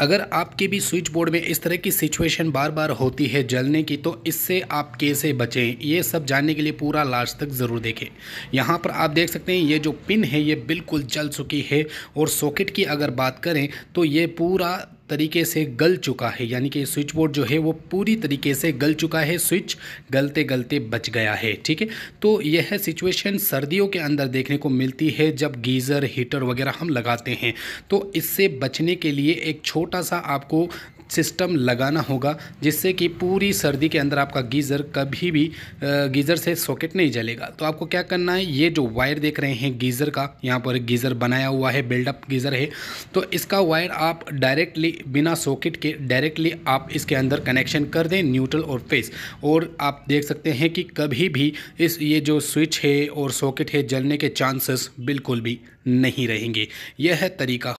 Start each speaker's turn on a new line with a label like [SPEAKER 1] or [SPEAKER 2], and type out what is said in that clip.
[SPEAKER 1] अगर आपके भी स्विच बोर्ड में इस तरह की सिचुएशन बार बार होती है जलने की तो इससे आप कैसे बचें ये सब जानने के लिए पूरा लास्ट तक ज़रूर देखें यहाँ पर आप देख सकते हैं ये जो पिन है ये बिल्कुल जल चुकी है और सॉकेट की अगर बात करें तो ये पूरा तरीके से गल चुका है यानी कि स्विच बोर्ड जो है वो पूरी तरीके से गल चुका है स्विच गलते गलते बच गया है ठीक है तो यह सिचुएशन सर्दियों के अंदर देखने को मिलती है जब गीज़र हीटर वगैरह हम लगाते हैं तो इससे बचने के लिए एक छोटा सा आपको सिस्टम लगाना होगा जिससे कि पूरी सर्दी के अंदर आपका गीज़र कभी भी गीज़र से सॉकेट नहीं जलेगा तो आपको क्या करना है ये जो वायर देख रहे हैं गीज़र का यहाँ पर गीज़र बनाया हुआ है बिल्डअप गीज़र है तो इसका वायर आप डायरेक्टली बिना सॉकेट के डायरेक्टली आप इसके अंदर कनेक्शन कर दें न्यूट्रल और फेस और आप देख सकते हैं कि कभी भी इस ये जो स्विच है और सॉकेट है जलने के चांसेस बिल्कुल भी नहीं रहेंगे यह है तरीका